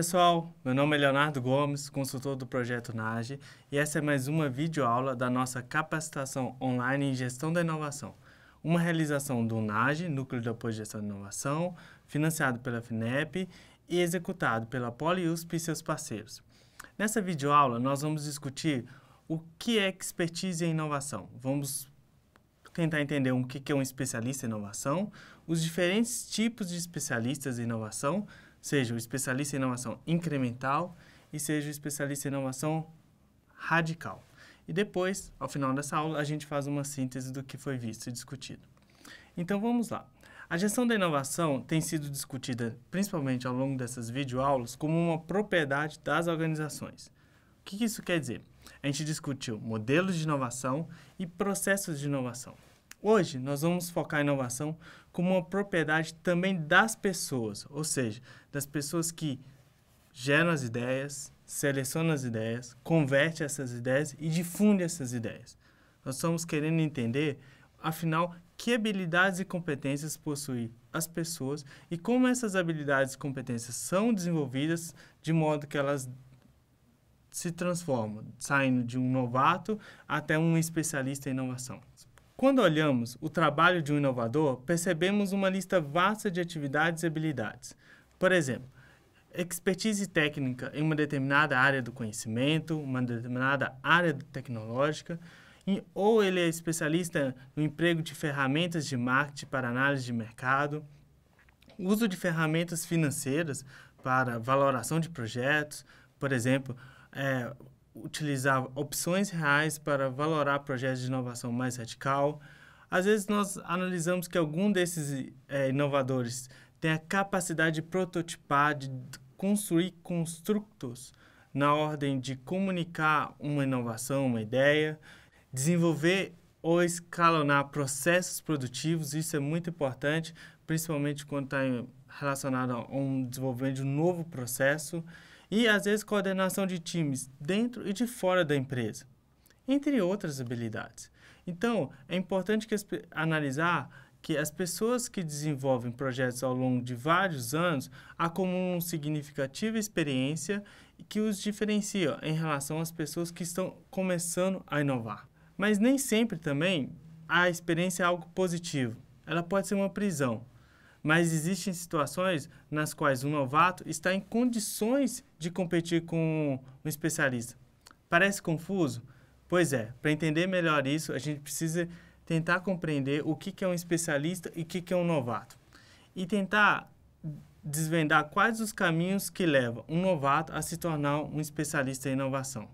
pessoal, meu nome é Leonardo Gomes, consultor do projeto NAGE, e essa é mais uma videoaula da nossa capacitação online em gestão da inovação, uma realização do NAGE, Núcleo de Apoio de Gestão da Inovação, financiado pela FINEP e executado pela Poliusp e seus parceiros. Nessa videoaula, nós vamos discutir o que é expertise em inovação. Vamos tentar entender o que é um especialista em inovação, os diferentes tipos de especialistas em inovação, seja o especialista em inovação incremental e seja o especialista em inovação radical. E depois, ao final dessa aula, a gente faz uma síntese do que foi visto e discutido. Então vamos lá. A gestão da inovação tem sido discutida, principalmente ao longo dessas videoaulas, como uma propriedade das organizações. O que isso quer dizer? A gente discutiu modelos de inovação e processos de inovação. Hoje nós vamos focar a inovação como uma propriedade também das pessoas, ou seja, das pessoas que geram as ideias, selecionam as ideias, converte essas ideias e difunde essas ideias. Nós estamos querendo entender, afinal, que habilidades e competências possuem as pessoas e como essas habilidades e competências são desenvolvidas de modo que elas se transformam, saindo de um novato até um especialista em inovação. Quando olhamos o trabalho de um inovador, percebemos uma lista vasta de atividades e habilidades. Por exemplo, expertise técnica em uma determinada área do conhecimento, uma determinada área tecnológica, em, ou ele é especialista no emprego de ferramentas de marketing para análise de mercado, uso de ferramentas financeiras para valoração de projetos, por exemplo, é, utilizar opções reais para valorar projetos de inovação mais radical. Às vezes, nós analisamos que algum desses é, inovadores tem a capacidade de prototipar, de construir construtos na ordem de comunicar uma inovação, uma ideia, desenvolver ou escalonar processos produtivos, isso é muito importante, principalmente quando está relacionado a um desenvolvimento de um novo processo e às vezes coordenação de times dentro e de fora da empresa, entre outras habilidades. Então, é importante que, analisar que as pessoas que desenvolvem projetos ao longo de vários anos acumulam significativa experiência que os diferencia em relação às pessoas que estão começando a inovar. Mas nem sempre também a experiência é algo positivo. Ela pode ser uma prisão mas existem situações nas quais um novato está em condições de competir com um especialista. Parece confuso? Pois é, para entender melhor isso, a gente precisa tentar compreender o que, é um especialista e o que é um novato. E tentar desvendar quais os caminhos que levam um novato a se tornar um especialista em inovação,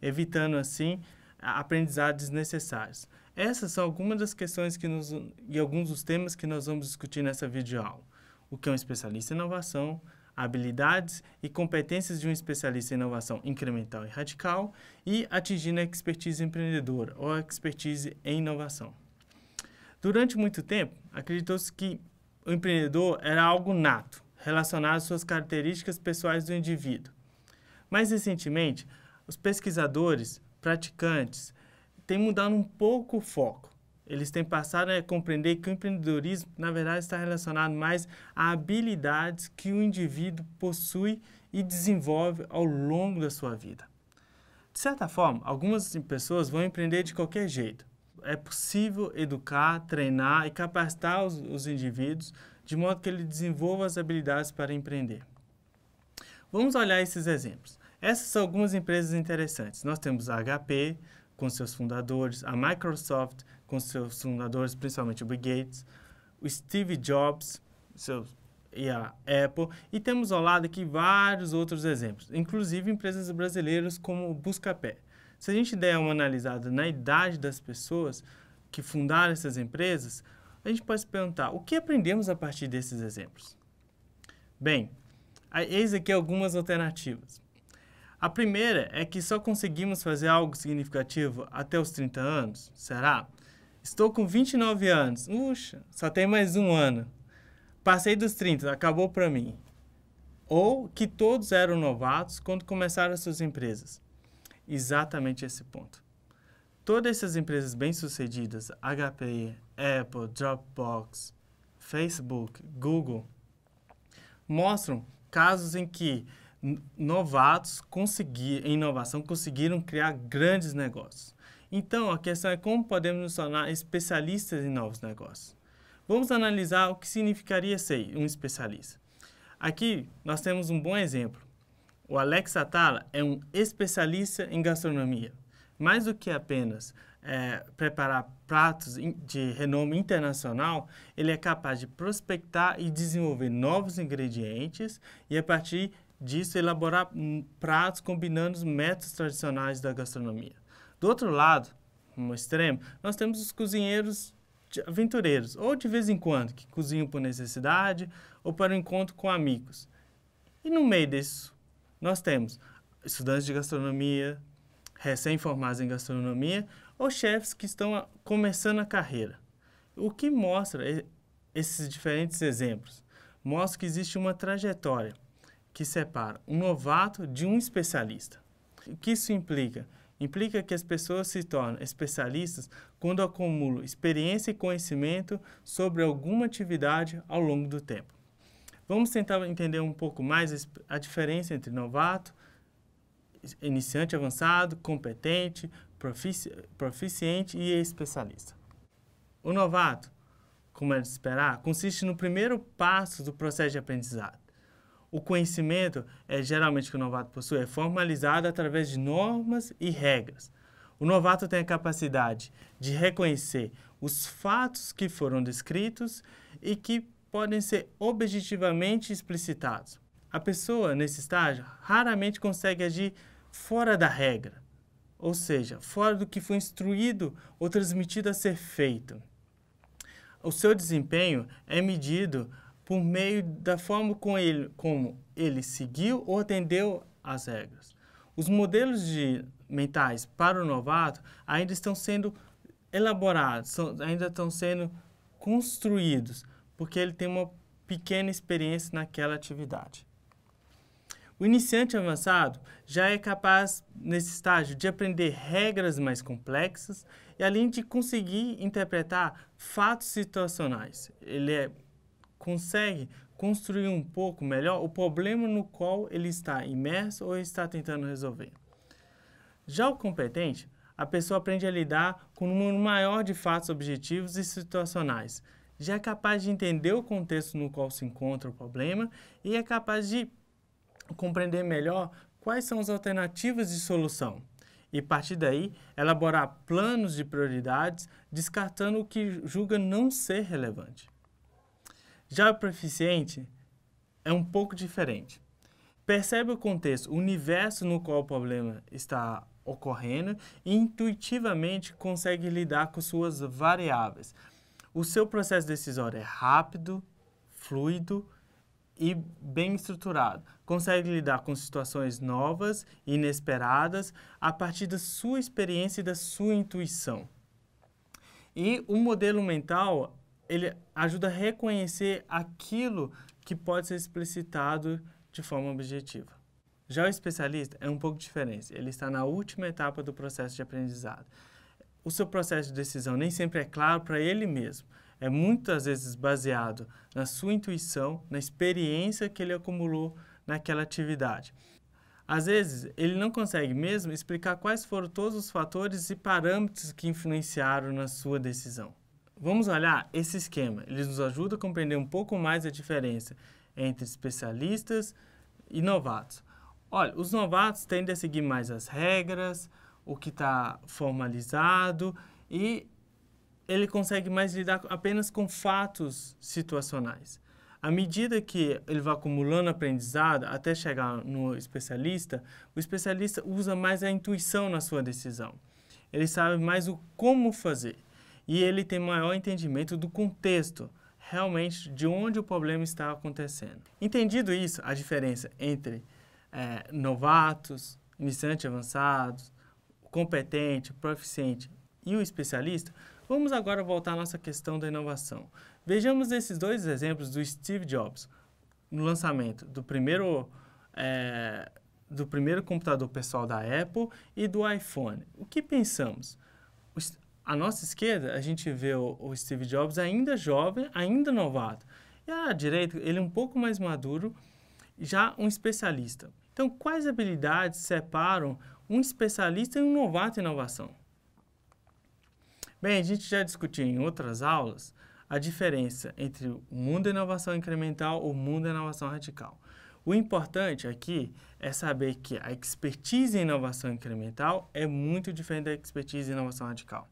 evitando assim aprendizados desnecessários. Essas são algumas das questões que nos, e alguns dos temas que nós vamos discutir nessa videoaula. O que é um especialista em inovação, habilidades e competências de um especialista em inovação incremental e radical e atingindo a expertise empreendedora ou a expertise em inovação. Durante muito tempo, acreditou-se que o empreendedor era algo nato, relacionado às suas características pessoais do indivíduo. Mais recentemente, os pesquisadores, praticantes, têm mudado um pouco o foco. Eles têm passado a compreender que o empreendedorismo, na verdade, está relacionado mais a habilidades que o indivíduo possui e desenvolve ao longo da sua vida. De certa forma, algumas pessoas vão empreender de qualquer jeito. É possível educar, treinar e capacitar os, os indivíduos de modo que ele desenvolva as habilidades para empreender. Vamos olhar esses exemplos. Essas são algumas empresas interessantes. Nós temos a HP, com seus fundadores, a Microsoft com seus fundadores, principalmente o Bill Gates, o Steve Jobs seus, e a Apple, e temos ao lado aqui vários outros exemplos, inclusive empresas brasileiras como o Buscapé. Se a gente der uma analisada na idade das pessoas que fundaram essas empresas, a gente pode se perguntar o que aprendemos a partir desses exemplos. Bem, eis aqui algumas alternativas. A primeira é que só conseguimos fazer algo significativo até os 30 anos, será? Estou com 29 anos, puxa, só tem mais um ano. Passei dos 30, acabou para mim. Ou que todos eram novatos quando começaram suas empresas. Exatamente esse ponto. Todas essas empresas bem-sucedidas, HP, Apple, Dropbox, Facebook, Google, mostram casos em que novatos conseguir, em inovação conseguiram criar grandes negócios. Então, a questão é como podemos nos tornar especialistas em novos negócios. Vamos analisar o que significaria ser um especialista. Aqui nós temos um bom exemplo. O Alex Atala é um especialista em gastronomia. Mais do que apenas é, preparar pratos de renome internacional, ele é capaz de prospectar e desenvolver novos ingredientes e, a partir disso elaborar pratos combinando os métodos tradicionais da gastronomia. Do outro lado, no extremo, nós temos os cozinheiros aventureiros, ou de vez em quando, que cozinham por necessidade ou para um encontro com amigos. E no meio disso, nós temos estudantes de gastronomia, recém-formados em gastronomia, ou chefes que estão começando a carreira. O que mostra esses diferentes exemplos? Mostra que existe uma trajetória que separa um novato de um especialista. O que isso implica? Implica que as pessoas se tornam especialistas quando acumulam experiência e conhecimento sobre alguma atividade ao longo do tempo. Vamos tentar entender um pouco mais a diferença entre novato, iniciante avançado, competente, profici proficiente e especialista. O novato, como é de esperar, consiste no primeiro passo do processo de aprendizado o conhecimento é geralmente que o novato possui é formalizado através de normas e regras. O novato tem a capacidade de reconhecer os fatos que foram descritos e que podem ser objetivamente explicitados. A pessoa, nesse estágio, raramente consegue agir fora da regra, ou seja, fora do que foi instruído ou transmitido a ser feito. O seu desempenho é medido por meio da forma com ele, como ele seguiu ou atendeu às regras. Os modelos de mentais para o novato ainda estão sendo elaborados, são, ainda estão sendo construídos, porque ele tem uma pequena experiência naquela atividade. O iniciante avançado já é capaz, nesse estágio, de aprender regras mais complexas e, além de conseguir interpretar fatos situacionais. Ele é consegue construir um pouco melhor o problema no qual ele está imerso ou está tentando resolver. Já o competente, a pessoa aprende a lidar com um número maior de fatos objetivos e situacionais. Já é capaz de entender o contexto no qual se encontra o problema e é capaz de compreender melhor quais são as alternativas de solução e, a partir daí, elaborar planos de prioridades, descartando o que julga não ser relevante. Já o proficiente é um pouco diferente. Percebe o contexto, o universo no qual o problema está ocorrendo e intuitivamente consegue lidar com suas variáveis. O seu processo decisório é rápido, fluido e bem estruturado. Consegue lidar com situações novas, inesperadas, a partir da sua experiência e da sua intuição. E o modelo mental ele ajuda a reconhecer aquilo que pode ser explicitado de forma objetiva. Já o especialista é um pouco diferente, ele está na última etapa do processo de aprendizado. O seu processo de decisão nem sempre é claro para ele mesmo, é muitas vezes baseado na sua intuição, na experiência que ele acumulou naquela atividade. Às vezes, ele não consegue mesmo explicar quais foram todos os fatores e parâmetros que influenciaram na sua decisão. Vamos olhar esse esquema. Ele nos ajuda a compreender um pouco mais a diferença entre especialistas e novatos. Olha, os novatos tendem a seguir mais as regras, o que está formalizado e ele consegue mais lidar apenas com fatos situacionais. À medida que ele vai acumulando aprendizado até chegar no especialista, o especialista usa mais a intuição na sua decisão. Ele sabe mais o como fazer e ele tem maior entendimento do contexto, realmente de onde o problema está acontecendo. Entendido isso, a diferença entre é, novatos, iniciante avançados, competente, proficiente e o especialista, vamos agora voltar à nossa questão da inovação. Vejamos esses dois exemplos do Steve Jobs no lançamento do primeiro, é, do primeiro computador pessoal da Apple e do iPhone. O que pensamos? à nossa esquerda, a gente vê o, o Steve Jobs ainda jovem, ainda novato. E à direita, ele um pouco mais maduro, já um especialista. Então, quais habilidades separam um especialista e um novato em inovação? Bem, a gente já discutiu em outras aulas a diferença entre o mundo da inovação incremental e o mundo da inovação radical. O importante aqui é saber que a expertise em inovação incremental é muito diferente da expertise em inovação radical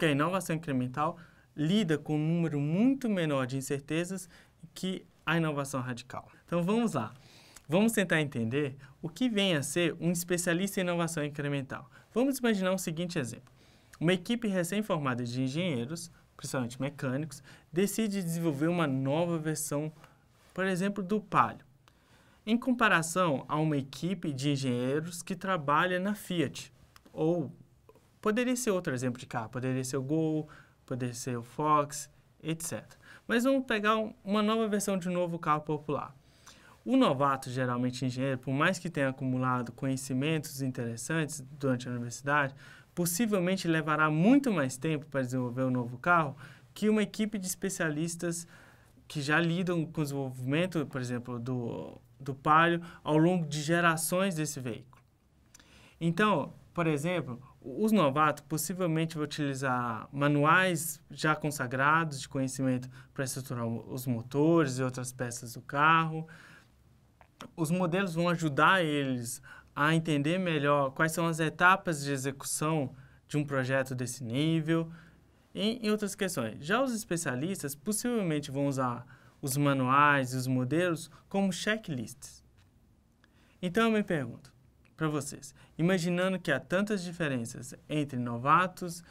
porque a inovação incremental lida com um número muito menor de incertezas que a inovação radical. Então vamos lá. Vamos tentar entender o que vem a ser um especialista em inovação incremental. Vamos imaginar o um seguinte exemplo. Uma equipe recém-formada de engenheiros, principalmente mecânicos, decide desenvolver uma nova versão, por exemplo, do Palio, em comparação a uma equipe de engenheiros que trabalha na Fiat ou Poderia ser outro exemplo de carro, poderia ser o Gol, poderia ser o Fox, etc. Mas vamos pegar um, uma nova versão de um novo carro popular. O novato, geralmente engenheiro, por mais que tenha acumulado conhecimentos interessantes durante a universidade, possivelmente levará muito mais tempo para desenvolver o um novo carro que uma equipe de especialistas que já lidam com o desenvolvimento, por exemplo, do, do Palio ao longo de gerações desse veículo. Então, por exemplo, os novatos possivelmente vão utilizar manuais já consagrados de conhecimento para estruturar os motores e outras peças do carro. Os modelos vão ajudar eles a entender melhor quais são as etapas de execução de um projeto desse nível, em, em outras questões. Já os especialistas possivelmente vão usar os manuais e os modelos como checklists. Então eu me pergunto, para vocês. Imaginando que há tantas diferenças entre novatos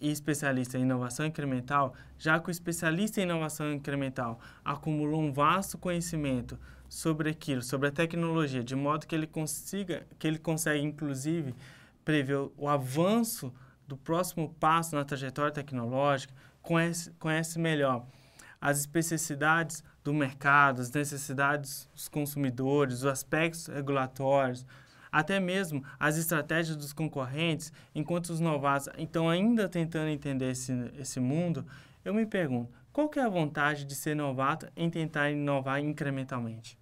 e especialista em inovação incremental, já que o especialista em inovação incremental acumulou um vasto conhecimento sobre aquilo, sobre a tecnologia, de modo que ele consiga, que ele consegue inclusive prever o avanço do próximo passo na trajetória tecnológica, conhece, conhece melhor as especificidades do mercado, as necessidades dos consumidores, os aspectos regulatórios, até mesmo as estratégias dos concorrentes, enquanto os novatos estão ainda tentando entender esse, esse mundo, eu me pergunto, qual que é a vantagem de ser novato em tentar inovar incrementalmente?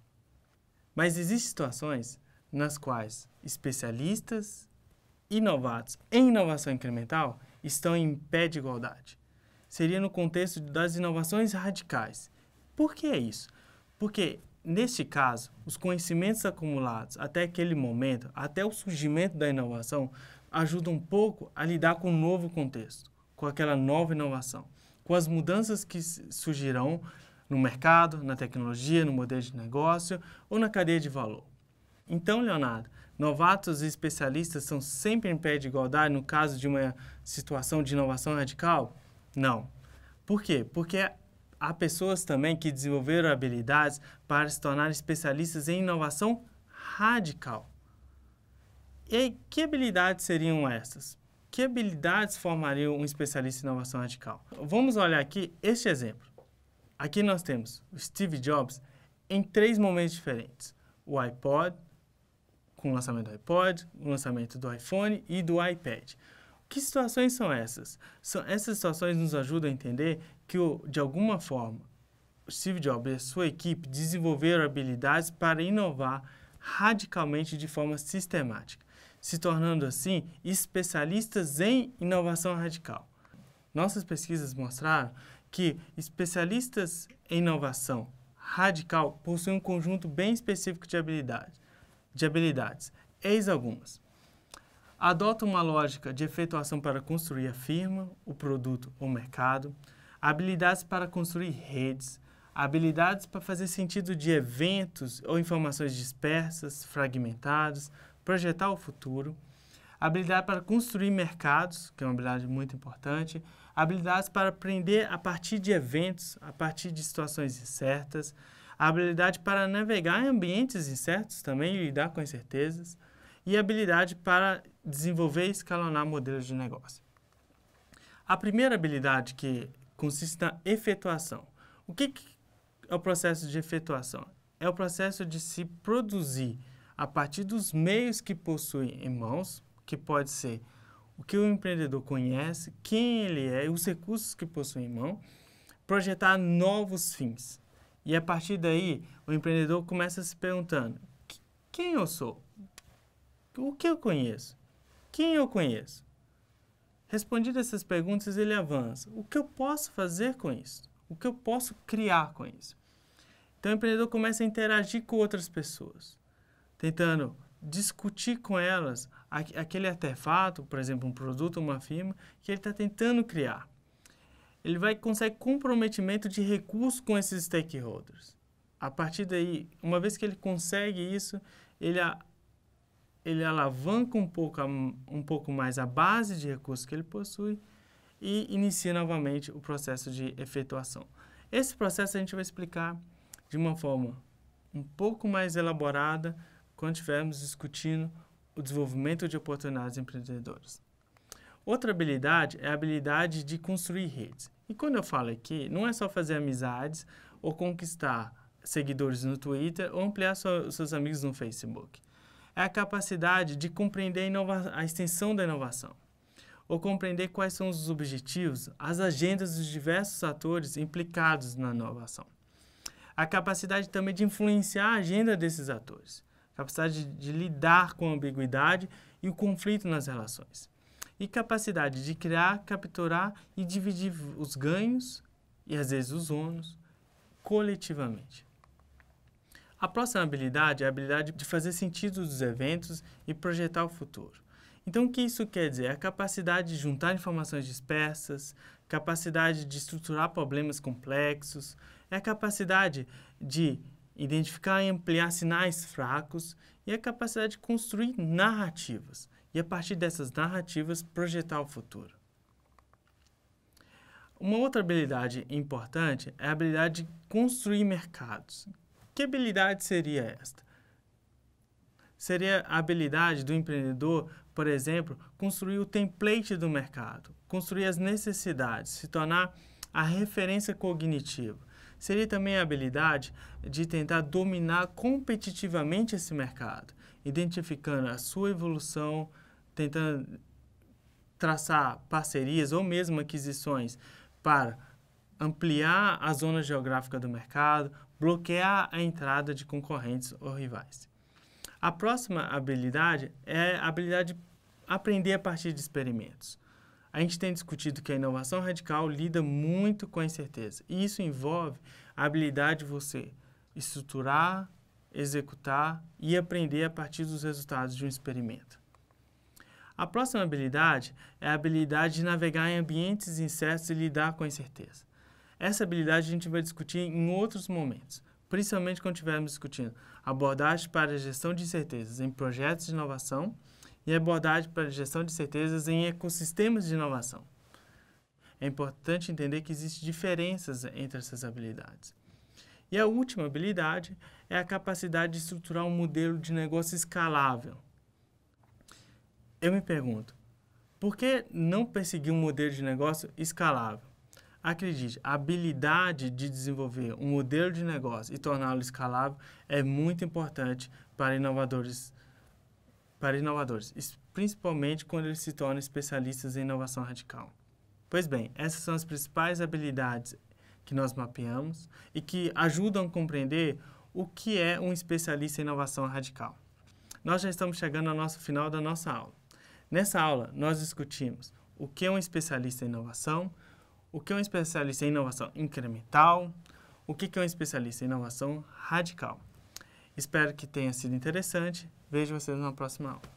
Mas existem situações nas quais especialistas e novatos em inovação incremental estão em pé de igualdade. Seria no contexto das inovações radicais. Por que é isso? Porque Neste caso, os conhecimentos acumulados até aquele momento, até o surgimento da inovação, ajudam um pouco a lidar com o um novo contexto, com aquela nova inovação, com as mudanças que surgirão no mercado, na tecnologia, no modelo de negócio ou na cadeia de valor. Então, Leonardo, novatos e especialistas são sempre em pé de igualdade no caso de uma situação de inovação radical? Não. Por quê? Porque Há pessoas também que desenvolveram habilidades para se tornar especialistas em inovação radical. E que habilidades seriam essas? Que habilidades formariam um especialista em inovação radical? Vamos olhar aqui este exemplo. Aqui nós temos o Steve Jobs em três momentos diferentes. O iPod, com o lançamento do iPod, o lançamento do iPhone e do iPad. Que situações são essas? São, essas situações nos ajudam a entender que, de alguma forma, Steve Jobs e a sua equipe desenvolveram habilidades para inovar radicalmente de forma sistemática, se tornando assim especialistas em inovação radical. Nossas pesquisas mostraram que especialistas em inovação radical possuem um conjunto bem específico de habilidades. De habilidades. Eis algumas. Adota uma lógica de efetuação para construir a firma, o produto ou mercado, habilidades para construir redes, habilidades para fazer sentido de eventos ou informações dispersas, fragmentadas, projetar o futuro, habilidade para construir mercados, que é uma habilidade muito importante, habilidades para aprender a partir de eventos, a partir de situações incertas, habilidade para navegar em ambientes incertos também e lidar com incertezas, e habilidade para desenvolver e escalonar modelos de negócio. A primeira habilidade que consiste na efetuação. O que, que é o processo de efetuação? É o processo de se produzir a partir dos meios que possui em mãos, que pode ser o que o empreendedor conhece, quem ele é, os recursos que possui em mão, projetar novos fins. E a partir daí, o empreendedor começa se perguntando: quem eu sou? O que eu conheço? Quem eu conheço? Respondido essas perguntas, ele avança. O que eu posso fazer com isso? O que eu posso criar com isso? Então, o empreendedor começa a interagir com outras pessoas, tentando discutir com elas aquele artefato, por exemplo, um produto, uma firma, que ele está tentando criar. Ele vai consegue comprometimento de recursos com esses stakeholders. A partir daí, uma vez que ele consegue isso, ele ele alavanca um pouco, um pouco mais a base de recursos que ele possui e inicia novamente o processo de efetuação. Esse processo a gente vai explicar de uma forma um pouco mais elaborada quando estivermos discutindo o desenvolvimento de oportunidades empreendedoras. Outra habilidade é a habilidade de construir redes. E quando eu falo aqui, não é só fazer amizades ou conquistar seguidores no Twitter ou ampliar seus amigos no Facebook é a capacidade de compreender a, a extensão da inovação, ou compreender quais são os objetivos, as agendas dos diversos atores implicados na inovação. A capacidade também de influenciar a agenda desses atores, capacidade de, de lidar com a ambiguidade e o conflito nas relações, e capacidade de criar, capturar e dividir os ganhos e às vezes os ônus coletivamente. A próxima habilidade é a habilidade de fazer sentido dos eventos e projetar o futuro. Então, o que isso quer dizer? A capacidade de juntar informações dispersas, capacidade de estruturar problemas complexos, é a capacidade de identificar e ampliar sinais fracos e a capacidade de construir narrativas e, a partir dessas narrativas, projetar o futuro. Uma outra habilidade importante é a habilidade de construir mercados. Que habilidade seria esta? Seria a habilidade do empreendedor, por exemplo, construir o template do mercado, construir as necessidades, se tornar a referência cognitiva. Seria também a habilidade de tentar dominar competitivamente esse mercado, identificando a sua evolução, tentando traçar parcerias ou mesmo aquisições para ampliar a zona geográfica do mercado bloquear a entrada de concorrentes ou rivais. A próxima habilidade é a habilidade de aprender a partir de experimentos. A gente tem discutido que a inovação radical lida muito com a incerteza. E isso envolve a habilidade de você estruturar, executar e aprender a partir dos resultados de um experimento. A próxima habilidade é a habilidade de navegar em ambientes incertos e lidar com a incerteza. Essa habilidade a gente vai discutir em outros momentos, principalmente quando estivermos discutindo abordagem para gestão de incertezas em projetos de inovação e abordagem para gestão de incertezas em ecossistemas de inovação. É importante entender que existem diferenças entre essas habilidades. E a última habilidade é a capacidade de estruturar um modelo de negócio escalável. Eu me pergunto, por que não perseguir um modelo de negócio escalável? Acredite, a habilidade de desenvolver um modelo de negócio e torná-lo escalável é muito importante para inovadores, para inovadores, principalmente quando eles se tornam especialistas em inovação radical. Pois bem, essas são as principais habilidades que nós mapeamos e que ajudam a compreender o que é um especialista em inovação radical. Nós já estamos chegando ao nosso final da nossa aula. Nessa aula, nós discutimos o que é um especialista em inovação, o que é um especialista em inovação incremental, o que é um especialista em inovação radical. Espero que tenha sido interessante. Vejo vocês na próxima aula.